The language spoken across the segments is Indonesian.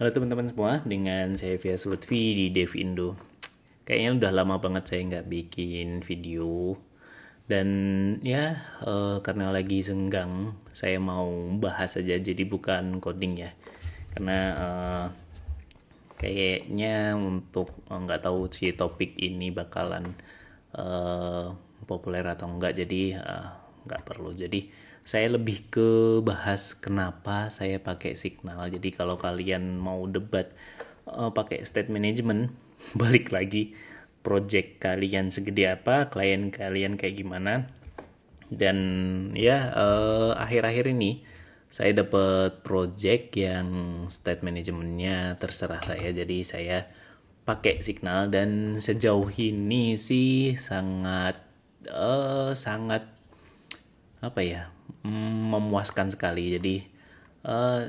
Halo teman-teman semua, dengan saya Fia Lutfi di Dev Indo. Kayaknya udah lama banget saya nggak bikin video. Dan ya, uh, karena lagi senggang, saya mau bahas aja, jadi bukan coding ya. Karena uh, kayaknya untuk eh, nggak tahu si topik ini bakalan uh, populer atau enggak, jadi nggak perlu. Jadi saya lebih ke bahas kenapa saya pakai signal. Jadi kalau kalian mau debat uh, pakai state management, balik lagi project kalian segede apa, klien kalian kayak gimana. Dan ya akhir eh, akhir-akhir ini saya dapat project yang state manajemennya terserah saya. Jadi saya pakai signal dan sejauh ini sih sangat uh, sangat apa ya memuaskan sekali. Jadi uh,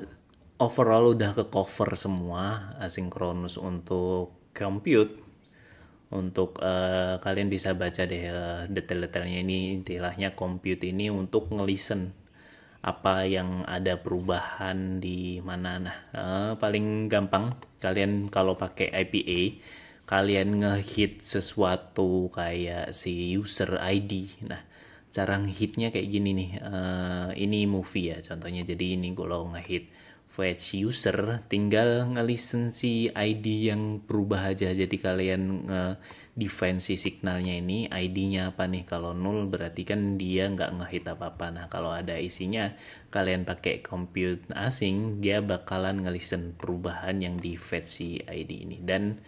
overall udah ke cover semua asinkronus untuk compute. Untuk uh, kalian bisa baca deh uh, detail-detailnya ini istilahnya compute ini untuk ngelisten apa yang ada perubahan di mana nah uh, paling gampang kalian kalau pakai IPA kalian ngehit sesuatu kayak si user ID nah cara ngehitnya kayak gini nih uh, ini movie ya contohnya jadi ini kalau ngehit fetch user tinggal ngelisensi ID yang berubah aja jadi kalian nge define si signalnya ini ID-nya apa nih kalau nol berarti kan dia nggak ngehit apa-apa nah kalau ada isinya kalian pakai compute asing dia bakalan ngelisen perubahan yang di fetch si ID ini dan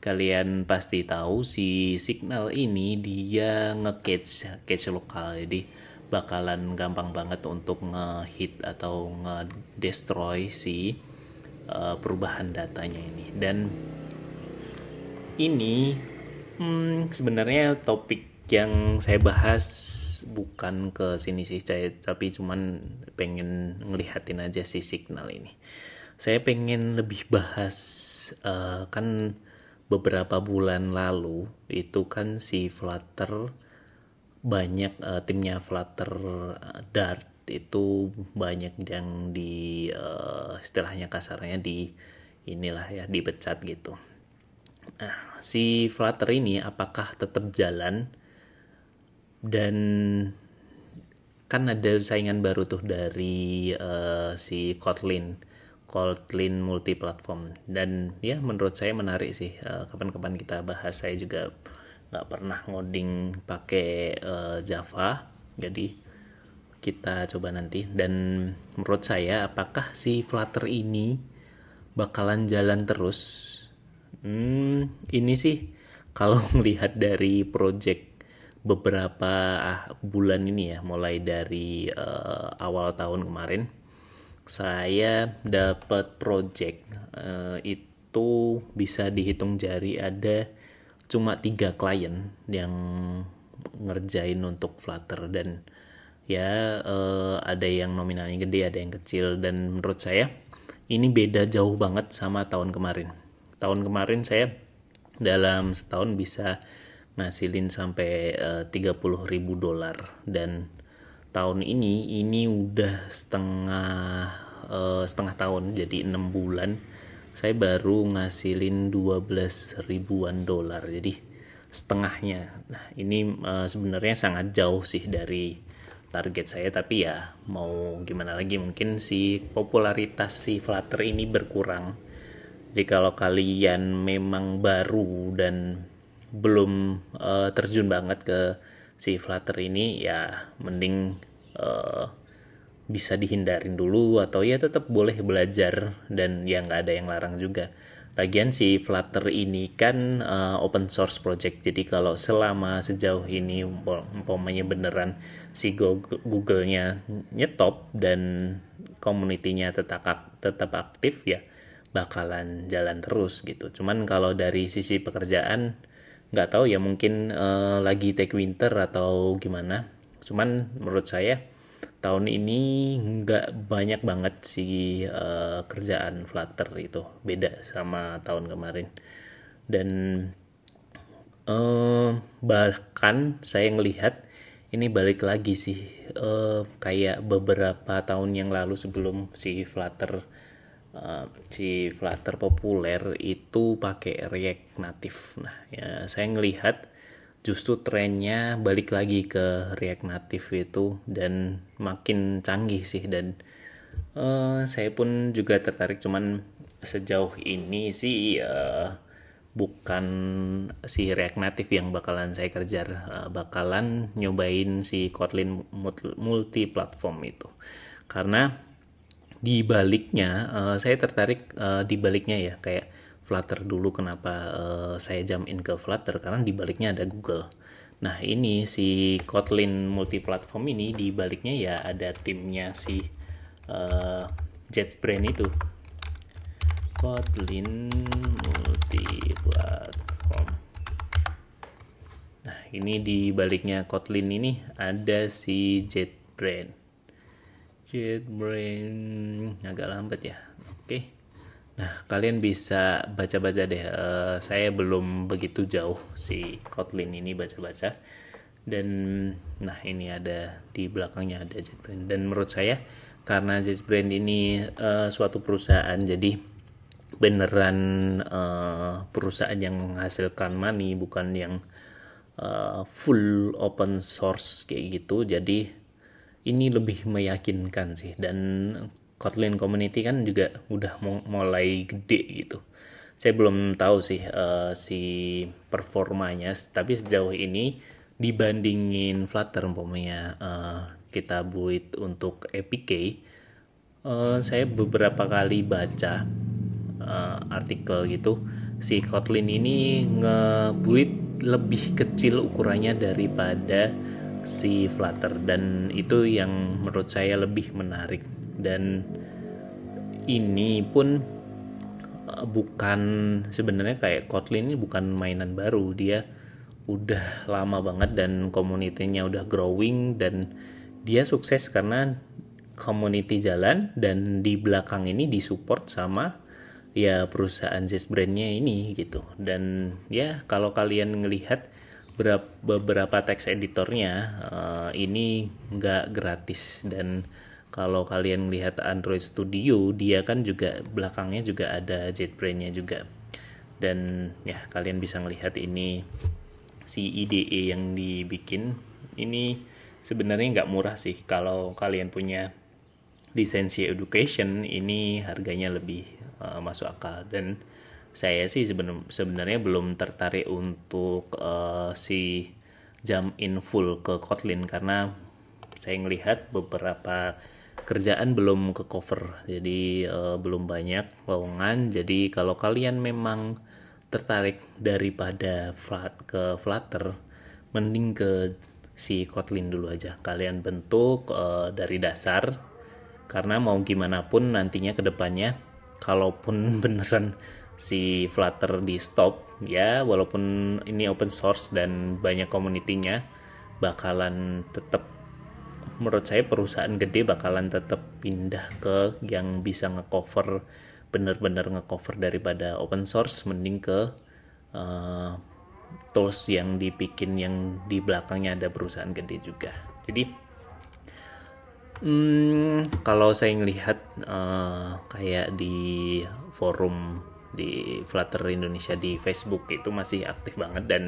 kalian pasti tahu si signal ini dia nge-catch catch lokal jadi bakalan gampang banget untuk nge-hit atau nge-destroy si uh, perubahan datanya ini dan ini hmm, sebenarnya topik yang saya bahas bukan ke sini sih saya tapi cuman pengen ngelihatin aja si signal ini saya pengen lebih bahas uh, kan beberapa bulan lalu itu kan si Flutter banyak uh, timnya Flutter eh, Dart itu banyak yang di uh, istilahnya kasarnya di inilah ya dipecat gitu. Nah, si Flutter ini apakah tetap jalan dan kan ada saingan baru tuh dari uh, si Kotlin Kotlin multiplatform dan ya menurut saya menarik sih eh, kapan-kapan kita bahas saya juga nggak pernah ngoding pakai uh, Java jadi kita coba nanti dan menurut saya apakah si Flutter ini bakalan jalan terus hmm, ini sih kalau melihat dari project beberapa ah, bulan ini ya mulai dari uh, awal tahun kemarin saya dapat project uh, itu bisa dihitung jari ada cuma tiga klien yang ngerjain untuk Flutter dan ya uh, ada yang nominalnya gede ada yang kecil dan menurut saya ini beda jauh banget sama tahun kemarin tahun kemarin saya dalam setahun bisa ngasilin sampai eh, uh, 30 ribu dolar dan tahun ini ini udah setengah uh, setengah tahun jadi enam bulan saya baru ngasilin 12 ribuan dolar jadi setengahnya nah ini uh, sebenarnya sangat jauh sih dari target saya tapi ya mau gimana lagi mungkin si popularitas si Flutter ini berkurang jadi kalau kalian memang baru dan belum uh, terjun banget ke si Flutter ini ya mending uh, bisa dihindarin dulu atau ya tetap boleh belajar dan ya nggak ada yang larang juga. Lagian si Flutter ini kan uh, open source project, jadi kalau selama sejauh ini umpamanya beneran si Google-nya nyetop dan community-nya tetap tetap aktif ya bakalan jalan terus gitu. Cuman kalau dari sisi pekerjaan nggak tahu ya mungkin uh, lagi take winter atau gimana cuman menurut saya tahun ini nggak banyak banget sih uh, kerjaan Flutter itu beda sama tahun kemarin dan uh, bahkan saya ngelihat ini balik lagi sih uh, kayak beberapa tahun yang lalu sebelum si Flutter Uh, si Flutter populer itu pakai React Native. Nah, ya saya ngelihat justru trennya balik lagi ke React Native itu dan makin canggih sih dan uh, saya pun juga tertarik cuman sejauh ini sih uh, bukan si React Native yang bakalan saya kerja uh, bakalan nyobain si Kotlin multi platform itu karena di baliknya uh, saya tertarik uh, di baliknya ya kayak Flutter dulu kenapa uh, saya jump in ke Flutter karena di baliknya ada Google. Nah ini si Kotlin multiplatform ini di baliknya ya ada timnya si uh, JetBrain itu. Kotlin multiplatform. Nah ini di baliknya Kotlin ini ada si JetBrain. Jet brain agak lambat ya. Oke. Nah, kalian bisa baca-baca deh. Uh, saya belum begitu jauh si Kotlin ini baca-baca. Dan nah ini ada di belakangnya ada JetBrains. Dan menurut saya karena JetBrains ini uh, suatu perusahaan jadi beneran uh, perusahaan yang menghasilkan money bukan yang uh, full open source kayak gitu. Jadi ini lebih meyakinkan sih dan Kotlin community kan juga udah mulai gede gitu. Saya belum tahu sih uh, si performanya, tapi sejauh ini dibandingin Flutter umpamanya uh, kita buat untuk APK, uh, eh, saya beberapa kali baca uh, artikel gitu si Kotlin ini ngebuit lebih kecil ukurannya daripada si Flutter dan itu yang menurut saya lebih menarik dan ini pun eh, bukan sebenarnya kayak Kotlin ini bukan mainan baru dia udah lama banget dan komunitinya udah growing dan dia sukses karena community jalan dan di belakang ini disupport sama ya perusahaan sis brandnya ini gitu dan ya kalau kalian ngelihat beberapa teks editornya uh, ini nggak gratis dan kalau kalian melihat Android Studio dia kan juga belakangnya juga ada jetbrain nya juga dan ya kalian bisa melihat ini si IDE yang dibikin ini sebenarnya nggak murah sih kalau kalian punya lisensi education ini harganya lebih uh, masuk akal dan saya sih sebenarnya belum tertarik untuk uh, si jam in full ke Kotlin karena saya melihat beberapa kerjaan belum ke cover jadi uh, belum banyak lowongan jadi kalau kalian memang tertarik daripada flat ke Flutter mending ke si Kotlin dulu aja kalian bentuk uh, dari dasar karena mau gimana pun nantinya kedepannya kalaupun beneran si Flutter di stop ya walaupun ini open source dan banyak community bakalan tetap menurut saya perusahaan gede bakalan tetap pindah ke yang bisa ngecover bener-bener ngecover daripada open source mending ke uh, tools yang dibikin yang di belakangnya ada perusahaan gede juga jadi hmm, kalau saya ngelihat uh, kayak di forum di Flutter Indonesia di Facebook itu masih aktif banget dan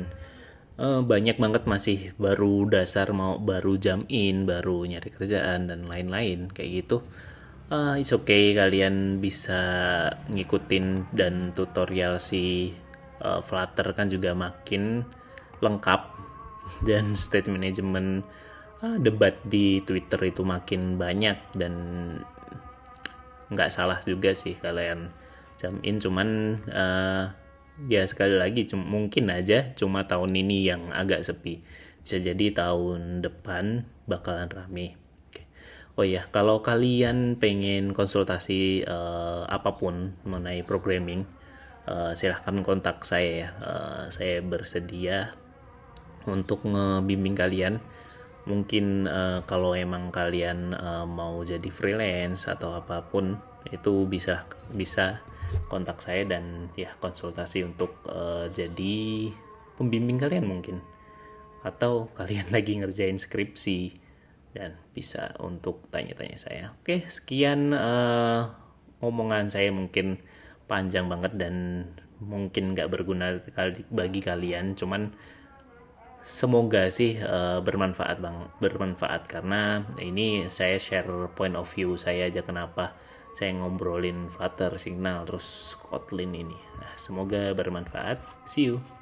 uh, banyak banget masih baru dasar mau baru jam in baru nyari kerjaan dan lain-lain kayak gitu uh, it's okay kalian bisa ngikutin dan tutorial si uh, Flutter kan juga makin lengkap dan state management uh, debat di Twitter itu makin banyak dan nggak salah juga sih kalian in cuman uh, ya sekali lagi cuman, mungkin aja cuma tahun ini yang agak sepi bisa jadi tahun depan bakalan rame oh ya kalau kalian pengen konsultasi uh, apapun mengenai programming uh, silahkan kontak saya ya uh, saya bersedia untuk ngebimbing kalian mungkin uh, kalau emang kalian uh, mau jadi freelance atau apapun itu bisa bisa kontak saya dan ya konsultasi untuk uh, jadi pembimbing kalian mungkin atau kalian lagi ngerjain skripsi dan bisa untuk tanya-tanya saya. Oke, sekian uh, omongan saya mungkin panjang banget dan mungkin nggak berguna bagi kalian, cuman semoga sih uh, bermanfaat bang bermanfaat karena ini saya share point of view saya aja kenapa saya ngobrolin Flutter, Signal, terus Kotlin ini. Nah, semoga bermanfaat. See you.